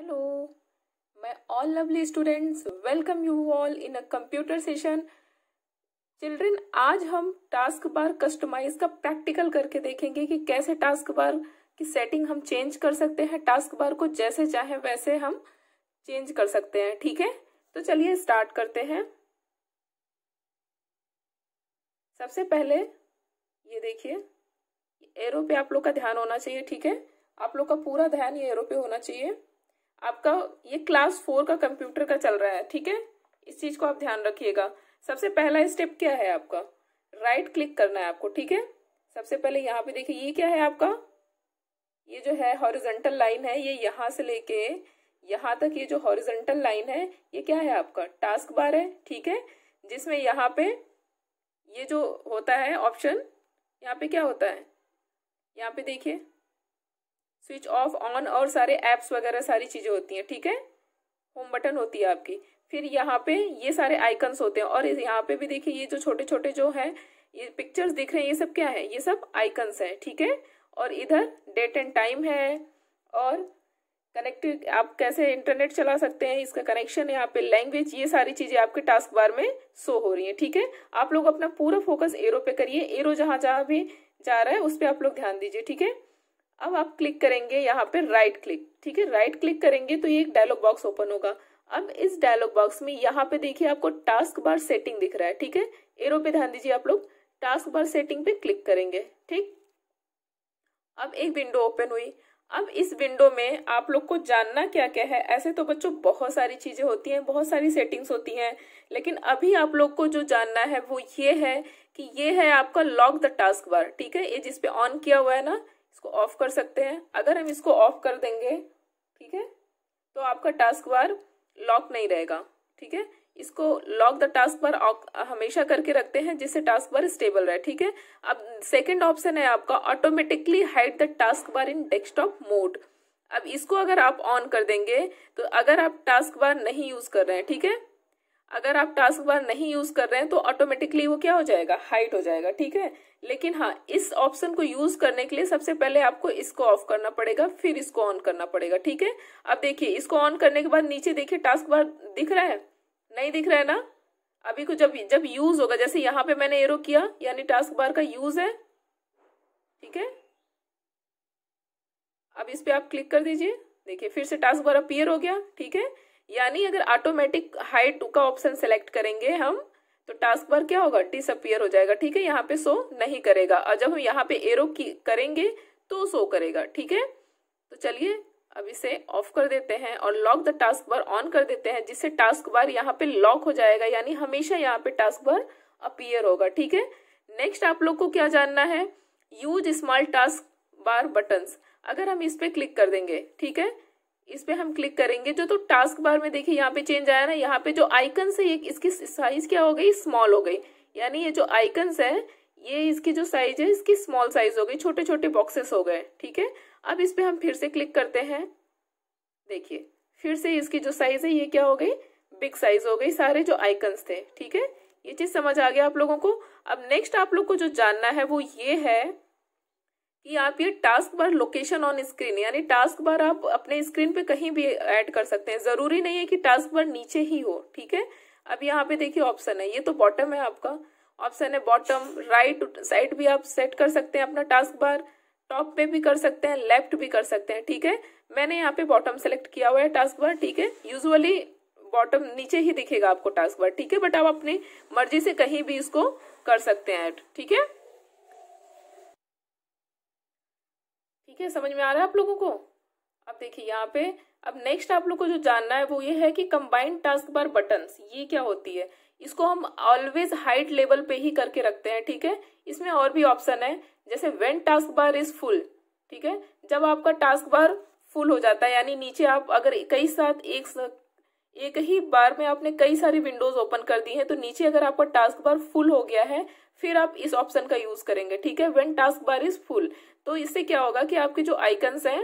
hello my all lovely students welcome you all in a computer session children आज हम task bar customize का practical करके देखेंगे कि कैसे टास्क बार की सेटिंग हम चेंज कर सकते हैं टास्क बार को जैसे चाहे वैसे हम चेंज कर सकते हैं ठीक है तो चलिए स्टार्ट करते हैं सबसे पहले ये देखिए एरो पे आप लोग का ध्यान होना चाहिए ठीक है आप लोग का पूरा ध्यान ये एरो पे होना चाहिए आपका ये क्लास फोर का कंप्यूटर का चल रहा है ठीक है इस चीज को आप ध्यान रखिएगा सबसे पहला स्टेप क्या है आपका राइट right क्लिक करना है आपको ठीक है सबसे पहले यहाँ पे देखिए ये क्या है आपका ये जो है हॉरिजेंटल लाइन है ये यहाँ से लेके यहाँ तक ये जो हॉरिजेंटल लाइन है ये क्या है आपका टास्क बार है ठीक है जिसमें यहाँ पे ये जो होता है ऑप्शन यहाँ पे क्या होता है यहाँ पे देखिए स्विच ऑफ ऑन और सारे ऐप्स वगैरह सारी चीज़ें होती हैं ठीक है होम बटन होती है आपकी फिर यहाँ पे ये सारे आइकन्स होते हैं और यहाँ पे भी देखिए ये जो छोटे छोटे जो है ये पिक्चर्स दिख रहे हैं ये सब क्या है ये सब आइकन्स है ठीक है और इधर डेट एंड टाइम है और कनेक्टिव आप कैसे इंटरनेट चला सकते हैं इसका कनेक्शन यहाँ पे लैंग्वेज ये सारी चीजें आपके टास्क बार में शो हो रही है ठीक है आप लोग अपना पूरा फोकस एरो पे करिए एरो जहां जहां भी जा रहा है उस पर आप लोग ध्यान दीजिए ठीक है अब आप क्लिक करेंगे यहाँ पे राइट क्लिक ठीक है राइट क्लिक करेंगे तो ये एक डायलॉग बॉक्स ओपन होगा अब इस डायलॉग बॉक्स में यहाँ पे देखिए आपको टास्क बार सेटिंग दिख रहा है ठीक है एरो पे ध्यान दीजिए आप लोग टास्क बार सेटिंग पे क्लिक करेंगे ठीक अब एक विंडो ओपन हुई अब इस विंडो में आप लोग को जानना क्या क्या है ऐसे तो बच्चों बहुत सारी चीजें होती हैं बहुत सारी सेटिंग्स होती हैं लेकिन अभी आप लोग को जो जानना है वो ये है कि ये है आपका लॉक द टास्क बार ठीक है ये जिसपे ऑन किया हुआ है ना इसको ऑफ कर सकते हैं अगर हम इसको ऑफ कर देंगे ठीक है तो आपका टास्क बार लॉक नहीं रहेगा ठीक है इसको लॉक द टास्क बार हमेशा करके रखते हैं जिससे टास्क बार स्टेबल रहे ठीक है अब सेकंड ऑप्शन है आपका automatically hide the task bar in desktop mode अब इसको अगर आप ऑन कर देंगे तो अगर आप टास्क बार नहीं यूज कर रहे हैं ठीक है अगर आप टास्क बार नहीं यूज कर रहे हैं तो ऑटोमेटिकली वो क्या हो जाएगा हाइट हो जाएगा ठीक है लेकिन हाँ इस ऑप्शन को यूज करने के लिए सबसे पहले आपको इसको ऑफ करना पड़ेगा फिर इसको ऑन करना पड़ेगा ठीक है अब देखिए इसको ऑन करने के बाद नीचे देखिए टास्क बार दिख रहा है नहीं दिख रहा है ना अभी को जब जब यूज होगा जैसे यहाँ पे मैंने एरो किया यानी टास्क बार का यूज है ठीक है अब इस पर आप क्लिक कर दीजिए देखिए फिर से टास्क बार अपियर हो गया ठीक है यानी अगर ऑटोमेटिक हाई टू का ऑप्शन सेलेक्ट करेंगे हम तो टास्क बार क्या होगा डिसअपियर हो जाएगा ठीक है यहाँ पे शो नहीं करेगा और जब हम यहाँ पे एरो की करेंगे तो शो करेगा ठीक है तो चलिए अब इसे ऑफ कर देते हैं और lock the task bar on कर देते हैं जिससे टास्क बार यहाँ पे लॉक हो जाएगा यानी हमेशा यहाँ पे टास्क बार अपीयर होगा ठीक है नेक्स्ट आप लोग को क्या जानना है use small task bar button अगर हम इस पर क्लिक कर देंगे ठीक है इस पे हम क्लिक करेंगे जो तो टास्क बार में देखिए यहाँ पे चेंज आया ना यहाँ पे जो आइकन है ये इसकी साइज क्या हो गई स्मॉल हो गई यानी ये जो आइकन्स है ये इसकी जो साइज है इसकी स्मॉल साइज हो गई छोटे छोटे बॉक्सेस हो गए ठीक है अब इस पे हम फिर से क्लिक करते हैं देखिए फिर से इसकी जो साइज है ये क्या हो गई बिग साइज हो गई सारे जो आइकन्स थे ठीक है ये चीज समझ आ गया आप लोगों को अब नेक्स्ट आप लोग को जो जानना है वो ये है कि आप ये task bar location on screen यानी टास्क बार आप अपने स्क्रीन पे कहीं भी ऐड कर सकते हैं जरूरी नहीं है कि टास्क बार नीचे ही हो ठीक है अब यहाँ पे देखिए ऑप्शन है ये तो बॉटम है आपका ऑप्शन है बॉटम राइट साइड भी आप सेट कर सकते हैं अपना टास्क बार टॉप पे भी कर सकते हैं लेफ्ट भी कर सकते हैं ठीक है मैंने यहाँ पे बॉटम सेलेक्ट किया हुआ है टास्क बार ठीक है यूजली बॉटम नीचे ही दिखेगा आपको टास्क बार ठीक है बट आप अपनी मर्जी से कहीं भी इसको कर सकते हैं ठीक है ठीक है समझ में आ रहा है आप लोगों को अब देखिए यहाँ पे अब नेक्स्ट आप लोग को जो जानना है वो ये है कि कंबाइंड टास्क बार बटन ये क्या होती है इसको हम ऑलवेज हाइट लेवल पे ही करके रखते हैं ठीक है इसमें और भी ऑप्शन है जैसे when task bar is full ठीक है जब आपका टास्क बार फुल हो जाता है यानी नीचे आप अगर कई साथ एक एक ही बार में आपने कई सारी विंडोज ओपन कर दी है तो नीचे अगर आपका टास्क बार फुल हो गया है फिर आप इस ऑप्शन का यूज करेंगे ठीक है when task bar is full तो इससे क्या होगा कि आपके जो आइकन्स हैं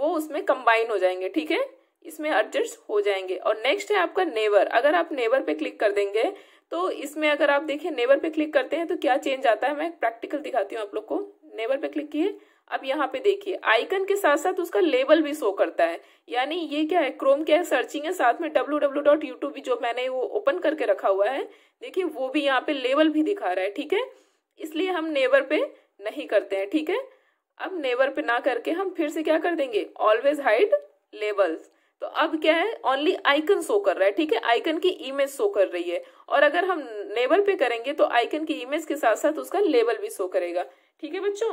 वो उसमें कंबाइन हो जाएंगे ठीक है इसमें एडजस्ट हो जाएंगे और नेक्स्ट है आपका नेवर अगर आप नेवर पे क्लिक कर देंगे तो इसमें अगर आप देखिए नेवर पे क्लिक करते हैं तो क्या चेंज आता है मैं प्रैक्टिकल दिखाती हूँ आप लोग को नेवर पे क्लिक किए अब यहाँ पे देखिए आइकन के साथ साथ उसका लेबल भी शो करता है यानी ये क्या है क्रोम क्या है सर्चिंग है साथ में डब्ल्यू डब्ल्यू डॉट यूट्यूब भी जो मैंने वो ओपन करके रखा हुआ है देखिए वो भी यहाँ पे लेबल भी दिखा रहा है ठीक है इसलिए हम नेबर पे नहीं करते हैं ठीक है अब नेबर पे ना करके हम फिर से क्या कर देंगे ऑलवेज हाइड लेबल्स तो अब क्या है ओनली आइकन शो कर रहा है ठीक है आइकन की इमेज शो कर रही है और अगर हम नेबल पे करेंगे तो आइकन की इमेज के साथ साथ उसका लेबल भी शो करेगा ठीक है बच्चों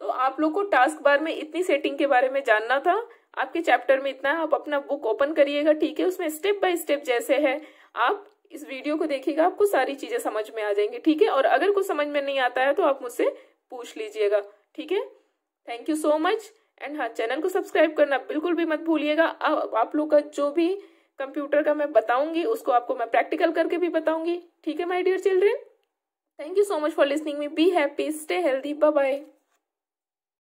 तो आप लोग को टास्क बार में इतनी सेटिंग के बारे में जानना था आपके चैप्टर में इतना है आप अपना बुक ओपन करिएगा ठीक है उसमें स्टेप बाय स्टेप जैसे है आप इस वीडियो को देखिएगा आपको सारी चीजें समझ में आ जाएंगी ठीक है और अगर कुछ समझ में नहीं आता है तो आप मुझसे पूछ लीजिएगा ठीक है thank you so much and हाँ चैनल को सब्सक्राइब करना बिल्कुल भी मत भूलिएगा आप लोग का जो भी कंप्यूटर का मैं बताऊंगी उसको आपको मैं प्रैक्टिकल करके भी बताऊंगी ठीक है my dear children thank you so much for listening me be happy stay healthy bye bye